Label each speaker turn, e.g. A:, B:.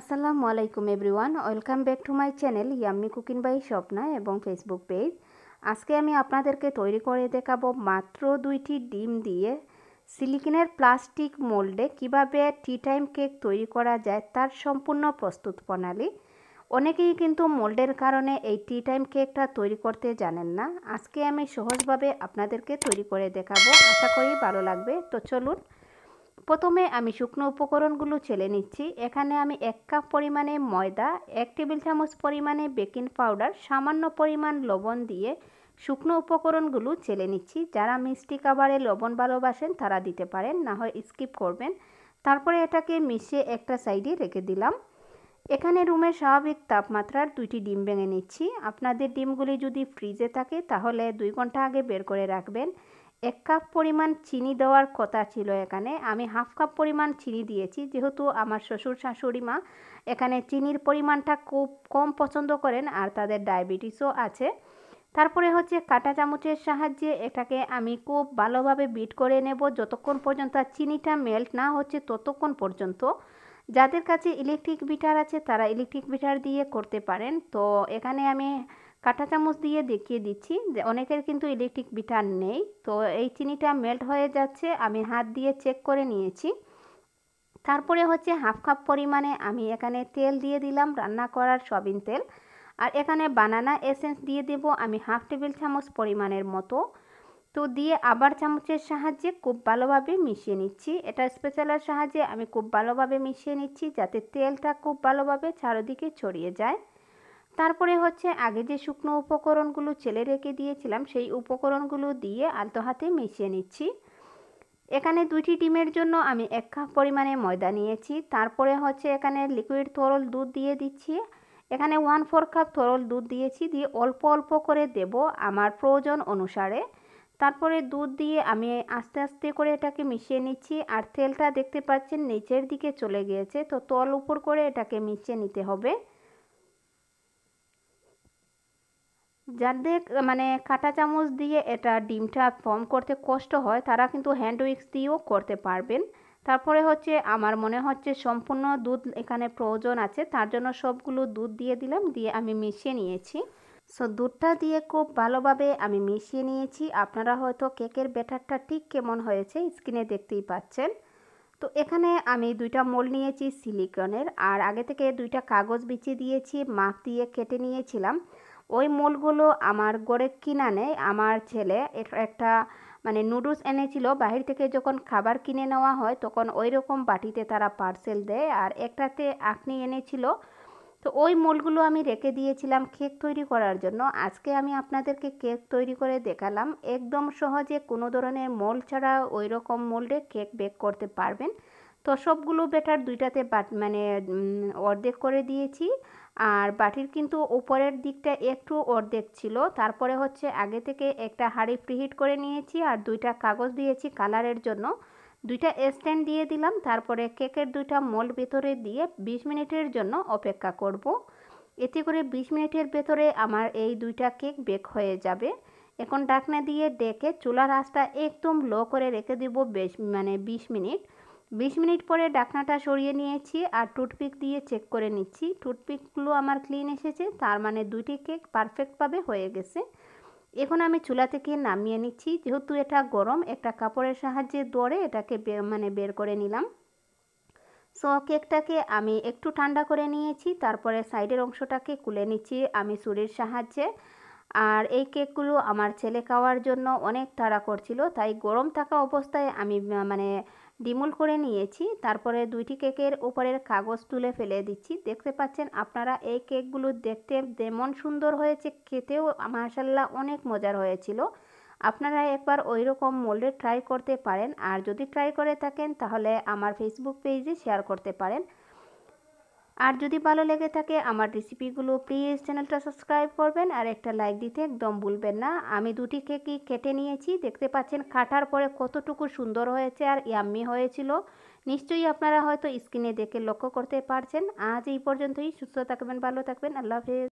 A: আসসালামু আলাইকুম everyone welcome back to my channel yummy cooking by Swapna এবং ফেসবুক পেজ আজকে আমি আপনাদেরকে তৈরি করে দেখাবো মাত্র দুইটি ডিম দিয়ে সিলিকিনের প্লাস্টিক মোল্ডে কিভাবে টি টাইম কেক তৈরি করা যায় তার সম্পূর্ণ প্রস্তুত প্রণালী অনেকেই কিন্তু মোল্ডের কারণে এই টি টাইম কেকটা তৈরি করতে জানেন না আজকে আমি সহজভাবে আপনাদেরকে তৈরি করে দেখাবো আশা করি ভালো লাগবে তো চলুন প্রথমে আমি শুকনো উপকরণগুলো ছেলে নিচ্ছি এখানে আমি এক কাপ পরিমাণে ময়দা এক টেবিল চামচ পরিমাণে বেকিং পাউডার সামান্য পরিমাণ লবণ দিয়ে শুকনো উপকরণগুলো ছেলে নিচ্ছি যারা মিষ্টি খাবারে লবণ ভালোবাসেন তারা দিতে পারেন না হয় স্কিপ করবেন তারপরে এটাকে মিশিয়ে একটা সাইডে রেখে দিলাম এখানে রুমের স্বাভাবিক তাপমাত্রার দুইটি ডিম ভেঙে নিচ্ছি আপনাদের ডিমগুলি যদি ফ্রিজে থাকে তাহলে দুই ঘন্টা আগে বের করে রাখবেন এক কাপ পরিমাণ চিনি দেওয়ার কথা ছিল এখানে আমি হাফ কাপ পরিমাণ চিনি দিয়েছি যেহেতু আমার শ্বশুর শাশুড়ি মা এখানে চিনির পরিমাণটা খুব কম পছন্দ করেন আর তাদের ডায়াবেটিসও আছে তারপরে হচ্ছে কাটা চামচের সাহায্যে এটাকে আমি খুব ভালোভাবে বিট করে নেব যতক্ষণ পর্যন্ত চিনিটা মেল্ট না হচ্ছে ততক্ষণ পর্যন্ত যাদের কাছে ইলেকট্রিক বিটার আছে তারা ইলেকট্রিক বিটার দিয়ে করতে পারেন তো এখানে আমি কাঁটা চামচ দিয়ে দেখিয়ে দিচ্ছি যে অনেকের কিন্তু ইলেকট্রিক বিটার নেই তো এই চিনিটা মেল্ট হয়ে যাচ্ছে আমি হাত দিয়ে চেক করে নিয়েছি তারপরে হচ্ছে হাফ কাপ পরিমাণে আমি এখানে তেল দিয়ে দিলাম রান্না করার সবিন তেল আর এখানে বানানা এসেন্স দিয়ে দেব আমি হাফ টেবিল চামচ পরিমাণের মতো তো দিয়ে আবার চামচের সাহায্যে খুব ভালোভাবে মিশিয়ে নিচ্ছি এটা স্পেশালের সাহায্যে আমি খুব ভালোভাবে মিশিয়ে নিচ্ছি যাতে তেলটা খুব ভালোভাবে চারোদিকে ছড়িয়ে যায় তারপরে হচ্ছে আগে যে শুকনো উপকরণগুলো চেলে রেখে দিয়েছিলাম সেই উপকরণগুলো দিয়ে আলতো হাতে মিশিয়ে নিচ্ছি এখানে দুইটি ডিমের জন্য আমি এক কাপ পরিমাণে ময়দা নিয়েছি তারপরে হচ্ছে এখানে লিকুইড তরল দুধ দিয়ে দিচ্ছি এখানে ওয়ান ফোর কাপ তরল দুধ দিয়েছি দিয়ে অল্প অল্প করে দেব আমার প্রয়োজন অনুসারে তারপরে দুধ দিয়ে আমি আস্তে আস্তে করে এটাকে মিশিয়ে নিচ্ছি আর তেলটা দেখতে পাচ্ছেন নিচের দিকে চলে গিয়েছে তো তল উপর করে এটাকে মিশিয়ে নিতে হবে যাদের মানে কাঁটা চামচ দিয়ে এটা ডিমটা ফর্ম করতে কষ্ট হয় তারা কিন্তু হ্যান্ড উইক্স দিয়েও করতে পারবেন তারপরে হচ্ছে আমার মনে হচ্ছে সম্পূর্ণ দুধ এখানে প্রয়োজন আছে তার জন্য সবগুলো দুধ দিয়ে দিলাম দিয়ে আমি মিশিয়ে নিয়েছি সো দুধটা দিয়ে খুব ভালোভাবে আমি মিশিয়ে নিয়েছি আপনারা হয়তো কেকের ব্যাটারটা ঠিক কেমন হয়েছে স্ক্রিনে দেখতেই পাচ্ছেন তো এখানে আমি দুইটা মোল নিয়েছি সিলিকনের আর আগে থেকে দুইটা কাগজ বিছিয়ে দিয়েছি মাপ দিয়ে কেটে নিয়েছিলাম ওই মোলগুলো আমার গড়ে কিনা নেয় আমার ছেলে একটা মানে নুডলস এনেছিল বাহির থেকে যখন খাবার কিনে নেওয়া হয় তখন ওই রকম বাটিতে তারা পার্সেল দেয় আর একটাতে আপনি এনেছিল তো ওই মোলগুলো আমি রেখে দিয়েছিলাম কেক তৈরি করার জন্য আজকে আমি আপনাদেরকে কেক তৈরি করে দেখালাম একদম সহজে কোনো ধরনের মোল ছাড়া ওই রকম মোল্ডে কেক বেক করতে পারবেন তো সবগুলো ব্যাটার দুইটাতে মানে অর্ধেক করে দিয়েছি আর বাটির কিন্তু ওপরের দিকটা একটু অর্ধেক ছিল তারপরে হচ্ছে আগে থেকে একটা হাঁড়ি প্রিহিট করে নিয়েছি আর দুইটা কাগজ দিয়েছি কালারের জন্য দুইটা স্ট্যান্ড দিয়ে দিলাম তারপরে কেকের দুইটা মোল্ড ভেতরে দিয়ে ২০ মিনিটের জন্য অপেক্ষা করব। এতে করে ২০ মিনিটের ভেতরে আমার এই দুইটা কেক বেক হয়ে যাবে এখন ডাকনা দিয়ে ডেকে চুলার আঁচটা একদম লো করে রেখে দেবো বেশ মানে ২০ মিনিট বিশ মিনিট পরে ডাকনাটা সরিয়ে নিয়েছি আর টুথপিক দিয়ে চেক করে নিচ্ছি টুথপিকগুলো আমার ক্লিন এসেছে তার মানে দুইটি কেক পারফেক্টভাবে হয়ে গেছে এখন আমি চুলা থেকে নামিয়ে নিচ্ছি যেহেতু এটা গরম একটা কাপড়ের সাহায্যে দরে এটাকে মানে বের করে নিলাম সো কেকটাকে আমি একটু ঠান্ডা করে নিয়েছি তারপরে সাইডের অংশটাকে কুলে নিচ্ছি আমি সুরের সাহায্যে আর এই কেকগুলো আমার ছেলে খাওয়ার জন্য অনেক তাড়া করছিল তাই গরম থাকা অবস্থায় আমি মানে ডিমুল করে নিয়েছি তারপরে দুইটি কেকের ওপরের কাগজ তুলে ফেলে দিচ্ছি দেখতে পাচ্ছেন আপনারা এই কেকগুলো দেখতে যেমন সুন্দর হয়েছে খেতেও মাসাল্লাহ অনেক মজার হয়েছিল আপনারা একবার ওই রকম মোল্ডে ট্রাই করতে পারেন আর যদি ট্রাই করে থাকেন তাহলে আমার ফেসবুক পেজে শেয়ার করতে পারেন আর যদি ভালো লেগে থাকে আমার রেসিপিগুলো প্লিজ চ্যানেলটা সাবস্ক্রাইব করবেন আর একটা লাইক দিতে একদম ভুলবেন না আমি দুটি কেকই কেটে নিয়েছি দেখতে পাচ্ছেন কাটার পরে কতটুকু সুন্দর হয়েছে আর ইয়াম্মি হয়েছিল নিশ্চয়ই আপনারা হয়তো স্ক্রিনে দেখে লক্ষ্য করতে পারছেন আজ এই পর্যন্তই সুস্থ থাকবেন ভালো থাকবেন আল্লাহ হাফিজ